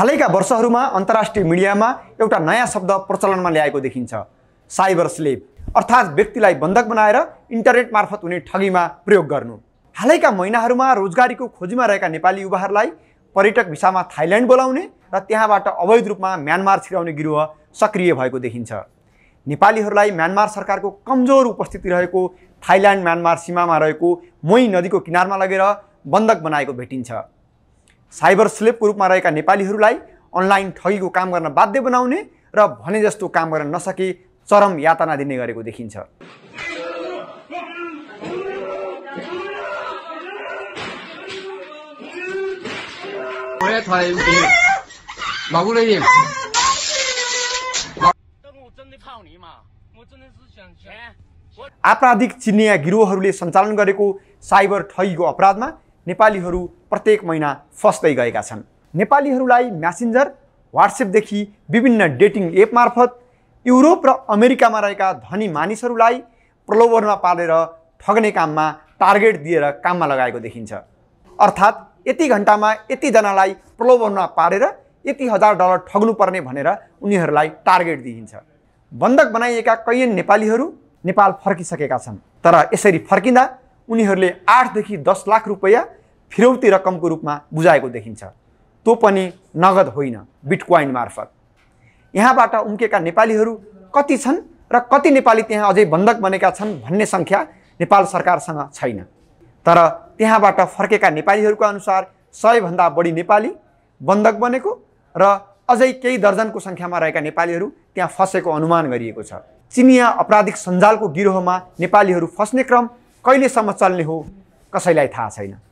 हालैका वर्षहरूमा अन्तर्राष्ट्रिय मिडियामा एउटा नयाँ शब्द प्रचलनमा ल्याएको देखिन्छ साइबर स्लेभ अर्थात् व्यक्तिलाई बन्धक बनाएर इन्टरनेट मार्फत हुने ठगीमा प्रयोग गर्नु हालैका महिनाहरूमा रोजगारीको खोजीमा रहेका नेपाली युवाहरूलाई पर्यटक भिसामा थाइल्यान्ड बोलाउने र त्यहाँबाट अवैध रूपमा म्यानमार छिराउने गिरोह सक्रिय भएको देखिन्छ नेपालीहरूलाई म्यानमार सरकारको कमजोर उपस्थिति रहेको थाइल्यान्ड म्यानमार सीमामा रहेको मोही नदीको किनारमा लगेर बन्धक बनाएको भेटिन्छ साइबर स्लेबको रूपमा रहेका नेपालीहरूलाई अनलाइन ठगीको काम गर्न बाध्य बनाउने र भने जस्तो काम गर्न नसके चरम यातना दिने गरेको देखिन्छ आपराधिक चिनिया गिरोहहरूले सञ्चालन गरेको साइबर ठगीको अपराधमा नेपालीहरू प्रत्येक महिना फस्दै गएका छन् नेपालीहरूलाई म्यासेन्जर वाट्सएपदेखि विभिन्न डेटिङ एप मार्फत युरोप र अमेरिकामा रहेका धनी मानिसहरूलाई प्रलोभनमा पारेर ठग्ने काममा टार्गेट दिएर काममा लगाएको देखिन्छ अर्थात् यति घन्टामा यतिजनालाई प्रलोभनमा पारेर यति हजार डलर ठग्नुपर्ने भनेर उनीहरूलाई टार्गेट दिइन्छ बन्धक बनाइएका कैयन नेपालीहरू नेपाल फर्किसकेका छन् तर यसरी फर्किँदा उनीहरूले आठदेखि दस लाख रुपियाँ फिरौती रकमको रूपमा बुझाएको देखिन्छ त्यो पनि नगद होइन बिटकोइन मार्फत यहाँबाट उम्केका नेपालीहरू कति छन् र कति नेपाली त्यहाँ अझै बन्धक बनेका छन् भन्ने सङ्ख्या नेपाल सरकारसँग छैन तर त्यहाँबाट फर्केका नेपालीहरूको अनुसार सयभन्दा बढी नेपाली बन्धक बनेको र अझै केही दर्जनको सङ्ख्यामा रहेका नेपालीहरू त्यहाँ फसेको अनुमान गरिएको छ चिनिया आपराधिक सञ्जालको गिरोहमा नेपालीहरू फस्ने क्रम कहिलेसम्म चल्ने हो कसैलाई थाहा छैन